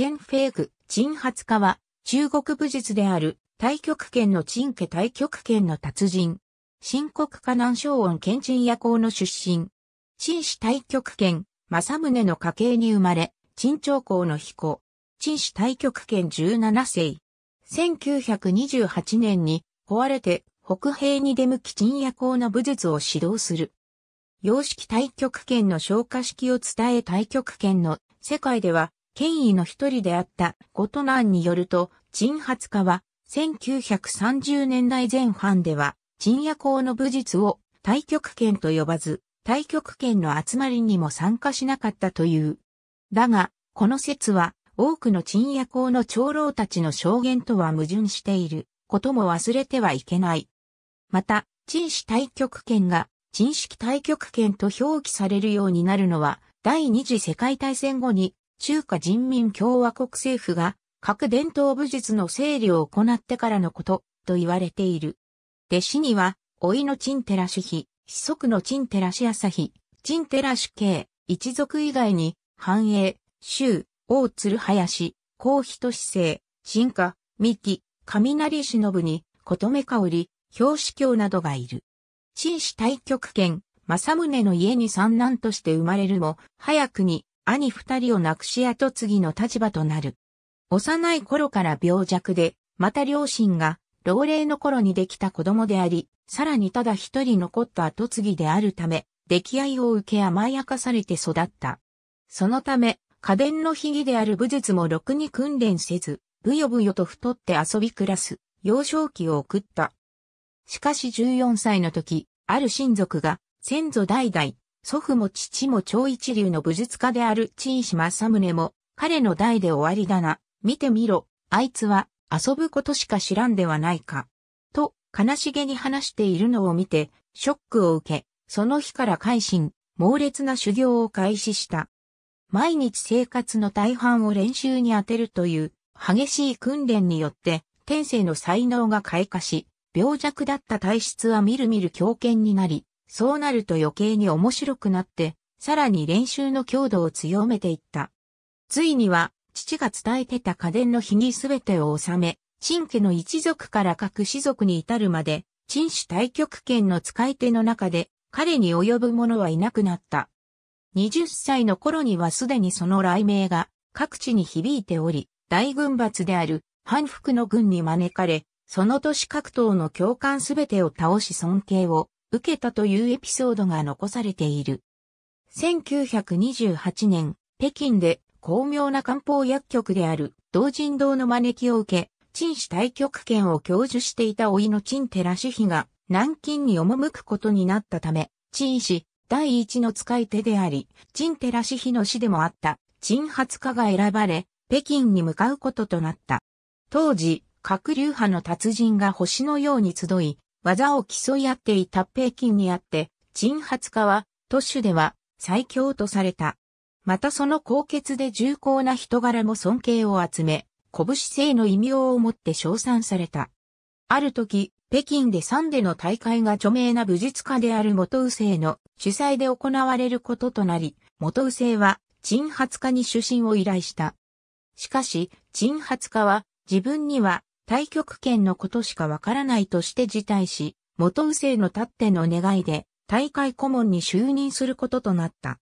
チェンフェイグ、陳発家は、中国武術である、太極拳の陳家太極拳の達人。新国家南昌音県陳夜行の出身。陳氏太極拳、正宗の家系に生まれ、陳長公の彦。陳氏太極拳17世。1928年に、壊れて、北平に出向き陳夜行の武術を指導する。洋式太極拳の消化式を伝え太極拳の世界では権威の一人であったゴトナンによると、陳発家は1930年代前半では、陳夜行の武術を対極拳と呼ばず、対極拳の集まりにも参加しなかったという。だが、この説は多くの陳夜行の長老たちの証言とは矛盾していることも忘れてはいけない。また、陳氏対極拳が陳式対極拳と表記されるようになるのは、第二次世界大戦後に中華人民共和国政府が各伝統武術の整理を行ってからのことと言われている。弟子には、老いの陳寺主妃、子息の陳寺氏朝日、陳寺主慶、一族以外に、繁栄、周、王鶴林、高飛都市政、進化、三木、雷忍に、琴目香織、表紙教などがいる。陳氏対極拳、正宗の家に三男として生まれるも、早くに兄二人を亡くし後継ぎの立場となる。幼い頃から病弱で、また両親が老齢の頃にできた子供であり、さらにただ一人残った後継ぎであるため、溺愛を受け甘やかされて育った。そのため、家電の秘技である武術もろくに訓練せず、ぶよぶよと太って遊び暮らす、幼少期を送った。しかし14歳の時、ある親族が、先祖代々、祖父も父も超一流の武術家である陳氏政宗も、彼の代で終わりだな、見てみろ、あいつは遊ぶことしか知らんではないか。と、悲しげに話しているのを見て、ショックを受け、その日から改心、猛烈な修行を開始した。毎日生活の大半を練習に当てるという激しい訓練によって天性の才能が開花し、病弱だった体質はみるみる強健になり、そうなると余計に面白くなって、さらに練習の強度を強めていった。ついには、父が伝えてた家電の秘に全てを収め、陳家の一族から各氏族に至るまで、陳主対極拳の使い手の中で、彼に及ぶ者はいなくなった。20歳の頃にはすでにその雷鳴が各地に響いており、大軍閥である反復の軍に招かれ、その都市党の共感すべてを倒し尊敬を受けたというエピソードが残されている。1928年、北京で巧妙な漢方薬局である同人堂の招きを受け、陳氏対局権を教授していた老いの陳寺氏妃が南京に赴くことになったため、陳氏第一の使い手であり、陳寺氏妃の死でもあった陳発家が選ばれ、北京に向かうこととなった。当時、各流派の達人が星のように集い、技を競い合っていた北京にあって、陳発化は、都市では最強とされた。またその高潔で重厚な人柄も尊敬を集め、拳性の異名をもって称賛された。ある時、北京でサンデの大会が著名な武術家である元右生の主催で行われることとなり、元右生は、陳発化に主審を依頼した。しかし、陳発化は、自分には対極拳のことしかわからないとして辞退し、元右政の立っての願いで、大会顧問に就任することとなった。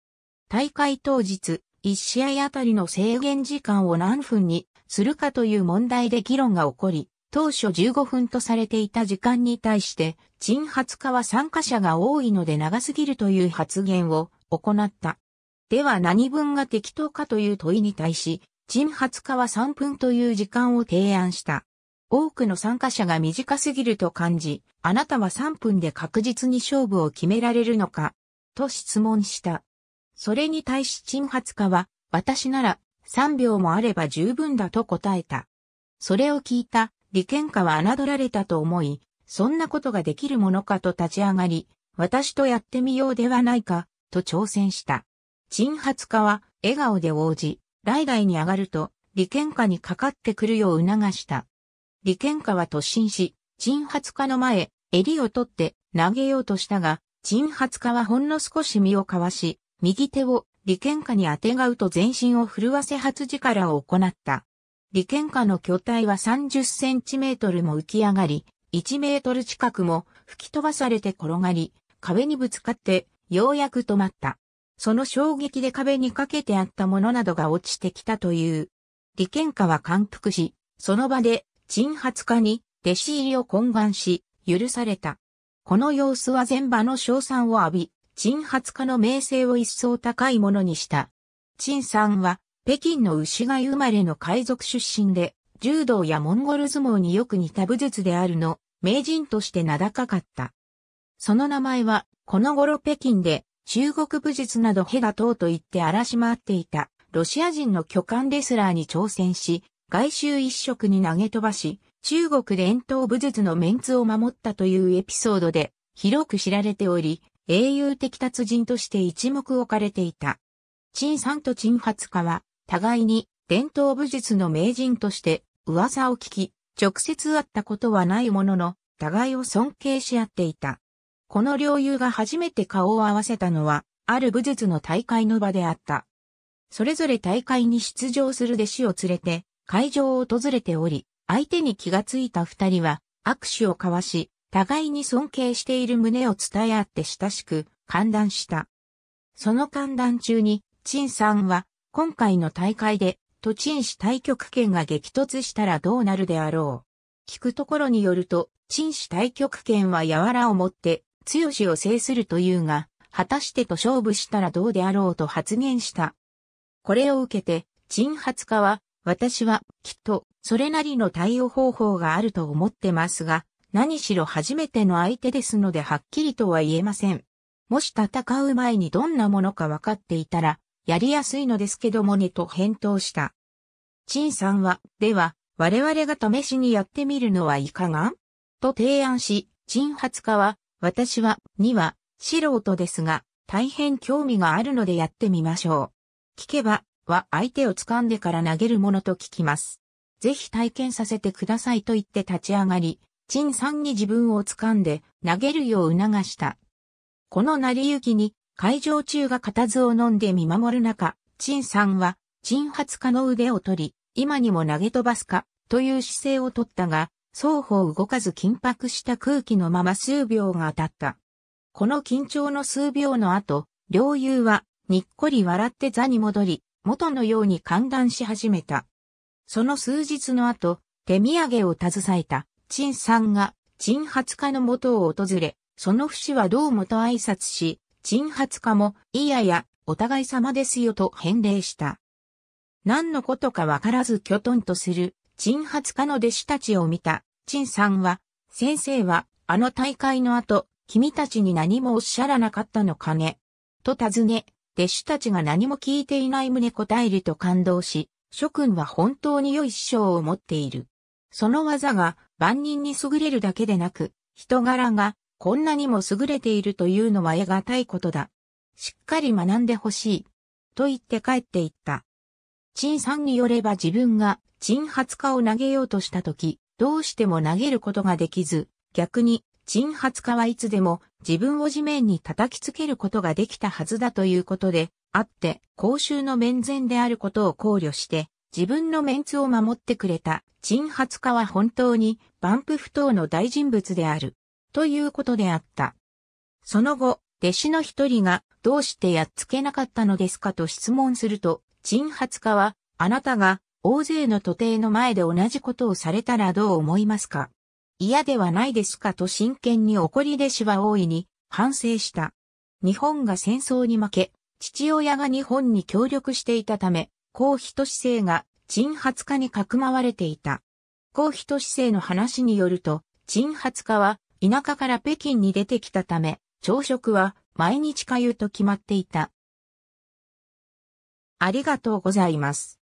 大会当日、1試合あたりの制限時間を何分にするかという問題で議論が起こり、当初15分とされていた時間に対して、陳発化は参加者が多いので長すぎるという発言を行った。では何分が適当かという問いに対し、陳発化は3分という時間を提案した。多くの参加者が短すぎると感じ、あなたは3分で確実に勝負を決められるのか、と質問した。それに対し陳発家は、私なら3秒もあれば十分だと答えた。それを聞いた、利権家は侮られたと思い、そんなことができるものかと立ち上がり、私とやってみようではないか、と挑戦した。陳発家は笑顔で応じ、来外に上がると、利権家にかかってくるよう促した。利権家は突進し、鎮発家の前、襟を取って投げようとしたが、鎮発家はほんの少し身をかわし、右手を利権家にあてがうと全身を震わせ初力を行った。利権家の巨体は30センチメートルも浮き上がり、1メートル近くも吹き飛ばされて転がり、壁にぶつかってようやく止まった。その衝撃で壁にかけてあったものなどが落ちてきたという。利権家は感服し、その場で鎮発家に弟子入りを懇願し、許された。この様子は前場の賞賛を浴び、鎮発家の名声を一層高いものにした。鎮さんは、北京の牛飼生まれの海賊出身で、柔道やモンゴル相撲によく似た武術であるの、名人として名高かった。その名前は、この頃北京で、中国武術などヘガ等と言って荒らし回っていた、ロシア人の巨漢レスラーに挑戦し、外周一色に投げ飛ばし、中国伝統武術のメンツを守ったというエピソードで広く知られており、英雄的達人として一目置かれていた。陳さんと陳初家は、互いに伝統武術の名人として噂を聞き、直接会ったことはないものの、互いを尊敬し合っていた。この両友が初めて顔を合わせたのは、ある武術の大会の場であった。それぞれ大会に出場する弟子を連れて、会場を訪れており、相手に気がついた二人は握手を交わし、互いに尊敬している旨を伝え合って親しく、歓談した。その歓談中に、陳さんは、今回の大会で、都陳氏対局権が激突したらどうなるであろう。聞くところによると、陳氏対局権は柔らを持って、強しを制するというが、果たしてと勝負したらどうであろうと発言した。これを受けて、陳初家は、私は、きっと、それなりの対応方法があると思ってますが、何しろ初めての相手ですのではっきりとは言えません。もし戦う前にどんなものか分かっていたら、やりやすいのですけどもねと返答した。陳さんは、では、我々が試しにやってみるのはいかがと提案し、陳発家は、私は、には、素人ですが、大変興味があるのでやってみましょう。聞けば、は相手を掴んでから投げるものと聞きます。ぜひ体験させてくださいと言って立ち上がり、陳さんに自分を掴んで投げるよう促した。この成り行きに会場中が固唾を飲んで見守る中、陳さんは陳発家の腕を取り、今にも投げ飛ばすかという姿勢を取ったが、双方動かず緊迫した空気のまま数秒が当たった。この緊張の数秒の後、両友はにっこり笑って座に戻り、元のように寒暖し始めた。その数日の後、手土産を携えた、陳さんが、陳発家の元を訪れ、その節はどうもと挨拶し、陳発家も、いやや、お互い様ですよと返礼した。何のことかわからずきょとんとする、陳発家の弟子たちを見た、陳さんは、先生は、あの大会の後、君たちに何もおっしゃらなかったのかね。と尋ね、弟子たちが何も聞いていない旨答えると感動し、諸君は本当に良い師匠を持っている。その技が万人に優れるだけでなく、人柄がこんなにも優れているというのは得難いことだ。しっかり学んでほしい。と言って帰っていった。陳さんによれば自分が陳発科を投げようとした時、どうしても投げることができず、逆に陳発家はいつでも自分を地面に叩きつけることができたはずだということで、あって、公衆の面前であることを考慮して、自分のメンツを守ってくれた、陳発家は本当に、万夫不当の大人物である、ということであった。その後、弟子の一人が、どうしてやっつけなかったのですかと質問すると、陳発家は、あなたが、大勢の徒弟の前で同じことをされたらどう思いますか嫌ではないですかと真剣に怒りで、しは大いに反省した。日本が戦争に負け、父親が日本に協力していたため、公費と姿勢が鎮発化にかくまわれていた。公費と姿勢の話によると、鎮発化は田舎から北京に出てきたため、朝食は毎日通うと決まっていた。ありがとうございます。